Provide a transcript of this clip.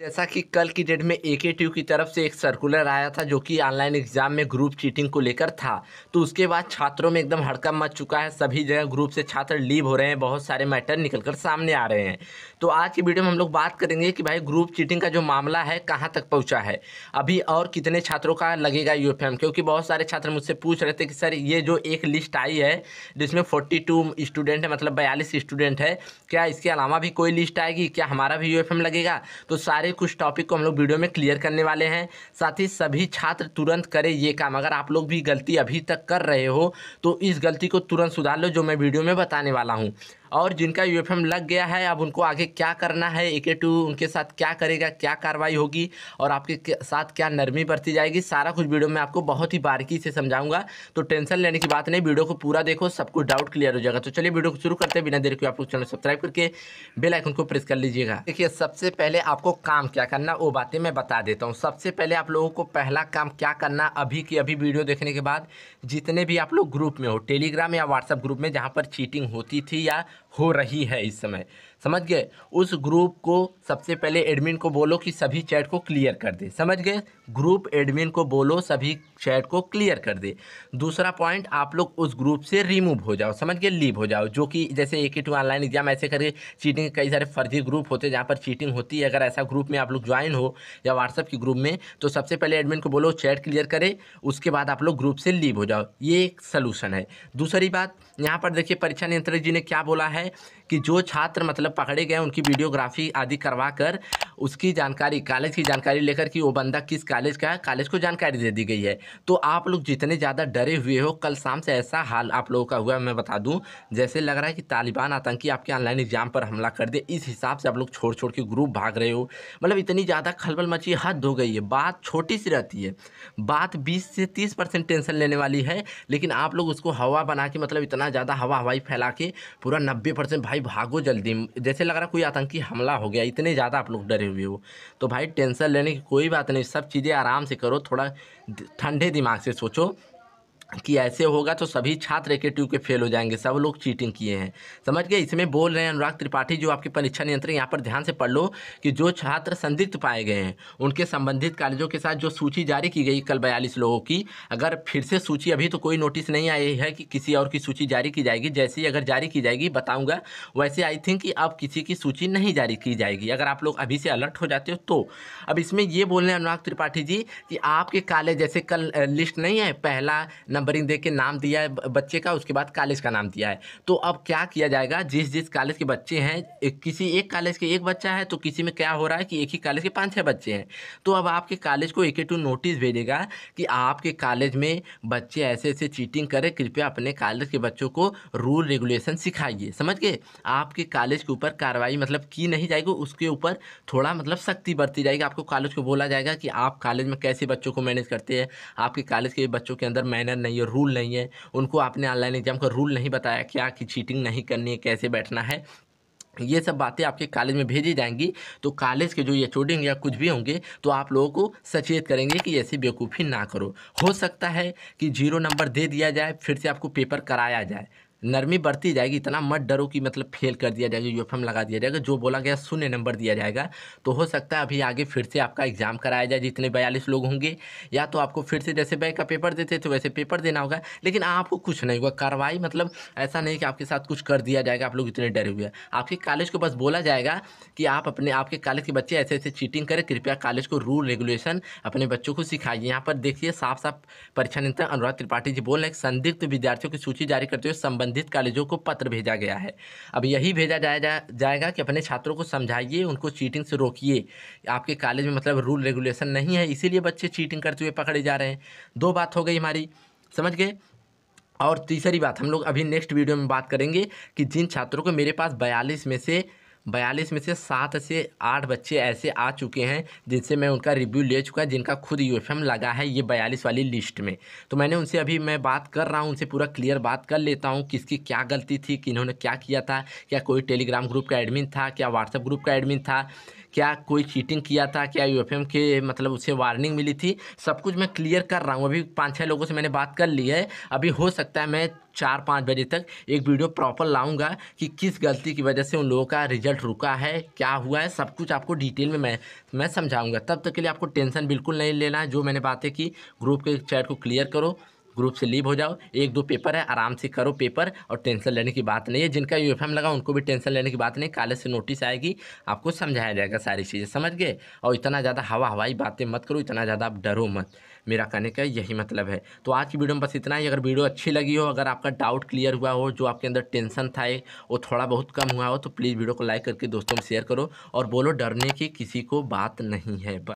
जैसा कि कल की डेट में ए के टी की तरफ से एक सर्कुलर आया था जो कि ऑनलाइन एग्जाम में ग्रुप चीटिंग को लेकर था तो उसके बाद छात्रों में एकदम हड़कम मच चुका है सभी जगह ग्रुप से छात्र लीव हो रहे हैं बहुत सारे मैटर निकल कर सामने आ रहे हैं तो आज की वीडियो में हम लोग बात करेंगे कि भाई ग्रुप चीटिंग का जो मामला है कहाँ तक पहुँचा है अभी और कितने छात्रों का लगेगा यू क्योंकि बहुत सारे छात्र मुझसे पूछ रहे थे कि सर ये जो एक लिस्ट आई है जिसमें फोर्टी स्टूडेंट है मतलब बयालीस स्टूडेंट है क्या इसके अलावा भी कोई लिस्ट आएगी क्या हमारा भी यू लगेगा तो सारे सारे कुछ टॉपिक को हम लोग वीडियो में क्लियर करने वाले हैं साथ ही सभी छात्र तुरंत करें ये काम अगर आप लोग भी गलती अभी तक कर रहे हो तो इस गलती को तुरंत सुधार लो जो मैं वीडियो में बताने वाला हूँ और जिनका यू लग गया है अब उनको आगे क्या करना है ए टू उनके साथ क्या करेगा क्या कार्रवाई होगी और आपके साथ क्या नरमी बरती जाएगी सारा कुछ वीडियो में आपको बहुत ही बारीकी से समझाऊंगा तो टेंशन लेने की बात नहीं वीडियो को पूरा देखो सब कुछ डाउट क्लियर हो जाएगा तो चलिए वीडियो को शुरू करते हैं बिना देर के आप लोग चैनल सब्सक्राइब करके बेलाइकन को प्रेस कर लीजिएगा देखिए सबसे पहले आपको काम क्या करना वो बातें मैं बता देता हूँ सबसे पहले आप लोगों को पहला काम क्या करना अभी की अभी वीडियो देखने के बाद जितने भी आप लोग ग्रुप में हो टेलीग्राम या व्हाट्सएप ग्रुप में जहाँ पर चीटिंग होती थी या हो रही है इस समय समझ गए उस ग्रुप को सबसे पहले एडमिन को बोलो कि सभी चैट को क्लियर कर दे समझ गए ग्रुप एडमिन को बोलो सभी चैट को क्लियर कर दे दूसरा पॉइंट आप लोग उस ग्रुप से रिमूव हो जाओ समझ गए लीव हो जाओ जो कि जैसे एक ही टू ऑनलाइन एग्जाम ऐसे करके चीटिंग कई सारे फर्जी ग्रुप होते हैं जहाँ पर चीटिंग होती है अगर ऐसा ग्रुप में आप लोग ज्वाइन हो या व्हाट्सअप के ग्रुप में तो सबसे पहले एडमिन को बोलो चैट क्लियर करे उसके बाद आप लोग ग्रुप से लीव हो जाओ ये एक सलूशन है दूसरी बात यहाँ पर देखिए परीक्षा नियंत्रक जी ने क्या बोला है कि जो छात्र मतलब पकड़े गए उनकी वीडियोग्राफी आदि करवा कर उसकी जानकारी कॉलेज की जानकारी लेकर कि वो बंदा किस कॉलेज का है कॉलेज को जानकारी दे दी गई है तो आप लोग जितने ज़्यादा डरे हुए हो कल शाम से ऐसा हाल आप लोगों का हुआ मैं बता दूँ जैसे लग रहा है कि तालिबान आतंकी आपके ऑनलाइन एग्जाम पर हमला कर दे इस हिसाब से आप लोग छोड़ छोड़ के ग्रुप भाग रहे हो मतलब इतनी ज़्यादा खलबल मची हद हो गई है बात छोटी सी रहती है बात बीस से तीस परसेंट टेंशन लेने वाली है लेकिन आप लोग उसको हवा बना के मतलब इतना ज़्यादा हवा हवाई फैला के पूरा नब्बे परसेंट भाई भागो जल्दी जैसे लग रहा कोई आतंकी हमला हो गया इतने ज़्यादा आप लोग डरे हुए हो तो भाई टेंशन लेने की कोई बात नहीं सब चीज़ें आराम से करो थोड़ा ठंडे दिमाग से सोचो कि ऐसे होगा तो सभी छात्र ट्यू के फेल हो जाएंगे सब लोग चीटिंग किए हैं समझ गए इसमें बोल रहे हैं अनुराग त्रिपाठी जो आपके परीक्षा नियंत्रण यहाँ पर ध्यान से पढ़ लो कि जो छात्र संदिग्ध पाए गए हैं उनके संबंधित कॉलेजों के साथ जो सूची जारी की गई कल बयालीस लोगों की अगर फिर से सूची अभी तो कोई नोटिस नहीं आई है कि किसी और की सूची जारी की जाएगी जैसी अगर जारी की जाएगी बताऊँगा वैसे आई थिंक कि अब किसी की सूची नहीं जारी की जाएगी अगर आप लोग अभी से अलर्ट हो जाते हो तो अब इसमें ये बोल रहे हैं अनुराग त्रिपाठी जी कि आपके कॉलेज जैसे कल लिस्ट नहीं है पहला नंबरिंग दे के नाम दिया है बच्चे का उसके बाद कॉलेज का नाम दिया है तो अब क्या किया जाएगा जिस जिस कॉलेज के बच्चे हैं किसी एक कॉलेज के एक बच्चा है तो किसी में क्या हो रहा है कि एक ही कॉलेज के पाँच छः बच्चे हैं तो अब आपके कॉलेज को एक टू नोटिस भेजेगा कि आपके कॉलेज में बच्चे ऐसे ऐसे चीटिंग करें कृपया अपने कॉलेज के बच्चों को रूल रेगुलेशन सिखाइए समझ गए आपके कॉलेज के ऊपर कार्रवाई मतलब की नहीं जाएगी उसके ऊपर थोड़ा मतलब सख्ती बरती जाएगी आपको कॉलेज को बोला जाएगा कि आप कॉलेज में कैसे बच्चों को मैनेज करते हैं आपके कॉलेज के बच्चों के अंदर मैनर नहीं है रूल नहीं है उनको आपने ऑनलाइन एग्जाम का रूल नहीं बताया क्या कि चीटिंग नहीं करनी है कैसे बैठना है ये सब बातें आपके कॉलेज में भेजी जाएंगी तो कॉलेज के जो ये चोटिंग या कुछ भी होंगे तो आप लोगों को सचेत करेंगे कि ऐसी बेवकूफ़ी ना करो हो सकता है कि जीरो नंबर दे दिया जाए फिर से आपको पेपर कराया जाए नरमी बढ़ती जाएगी इतना मत डरो कि मतलब फेल कर दिया जाएगा यूएफएम लगा दिया जाएगा जो बोला गया शून्य नंबर दिया जाएगा तो हो सकता है अभी आगे फिर से आपका एग्ज़ाम कराया जाए जितने बयालीस लोग होंगे या तो आपको फिर से जैसे बैंक का पेपर देते थे तो वैसे पेपर देना होगा लेकिन आपको कुछ नहीं हुआ कार्रवाई मतलब ऐसा नहीं कि आपके साथ कुछ कर दिया जाएगा आप लोग इतने डरे हुए हैं आपके कॉलेज को बस बोला जाएगा कि आप अपने आपके कॉलेज के बच्चे ऐसे ऐसे चीटिंग करें कृपया कॉलेज को रूल रेगुलेशन अपने बच्चों को सिखाइए यहाँ पर देखिए साफ साफ परीक्षा नियंत्रण अनुराग त्रिपाठी जी बोल रहे हैं संदिग्ध विद्यार्थियों की सूची जारी करते हुए संबंधित संबंधित कॉलेजों को पत्र भेजा गया है अब यही भेजा जाए जा, जाएगा कि अपने छात्रों को समझाइए उनको चीटिंग से रोकिए आपके कॉलेज में मतलब रूल रेगुलेशन नहीं है इसीलिए बच्चे चीटिंग करते हुए पकड़े जा रहे हैं दो बात हो गई हमारी समझ गए और तीसरी बात हम लोग अभी नेक्स्ट वीडियो में बात करेंगे कि जिन छात्रों को मेरे पास बयालीस में से बयालीस में से सात से आठ बच्चे ऐसे आ चुके हैं जिनसे मैं उनका रिव्यू ले चुका जिनका खुद यू लगा है ये बयालीस वाली लिस्ट में तो मैंने उनसे अभी मैं बात कर रहा हूँ उनसे पूरा क्लियर बात कर लेता हूँ किसकी क्या गलती थी कि इन्होंने क्या किया था क्या कोई टेलीग्राम ग्रुप का एडमिन था क्या व्हाट्सएप ग्रुप का एडमिन था क्या कोई चीटिंग किया था क्या यू के मतलब उसे वार्निंग मिली थी सब कुछ मैं क्लियर कर रहा हूँ अभी पाँच छः लोगों से मैंने बात कर ली है अभी हो सकता है मैं चार पाँच बजे तक एक वीडियो प्रॉपर लाऊंगा कि किस गलती की वजह से उन लोगों का रिजल्ट रुका है क्या हुआ है सब कुछ आपको डिटेल में मैं मैं समझाऊंगा तब तक के लिए आपको टेंशन बिल्कुल नहीं लेना है जो मैंने बातें की ग्रुप के चैट को क्लियर करो ग्रुप से लीव हो जाओ एक दो पेपर है आराम से करो पेपर और टेंशन लेने की बात नहीं है जिनका यू लगा उनको भी टेंशन लेने की बात नहीं काले से नोटिस आएगी आपको समझाया जाएगा सारी चीज़ें समझ गए और इतना ज़्यादा हवा हवाई बातें मत करो इतना ज़्यादा आप डरो मत मेरा कहने का यही मतलब है तो आज की वीडियो में बस इतना ही अगर वीडियो अच्छी लगी हो अगर आपका डाउट क्लियर हुआ हो जो आपके अंदर टेंशन था वो थोड़ा बहुत कम हुआ हो तो प्लीज़ वीडियो को लाइक करके दोस्तों में शेयर करो और बोलो डरने की किसी को बात नहीं है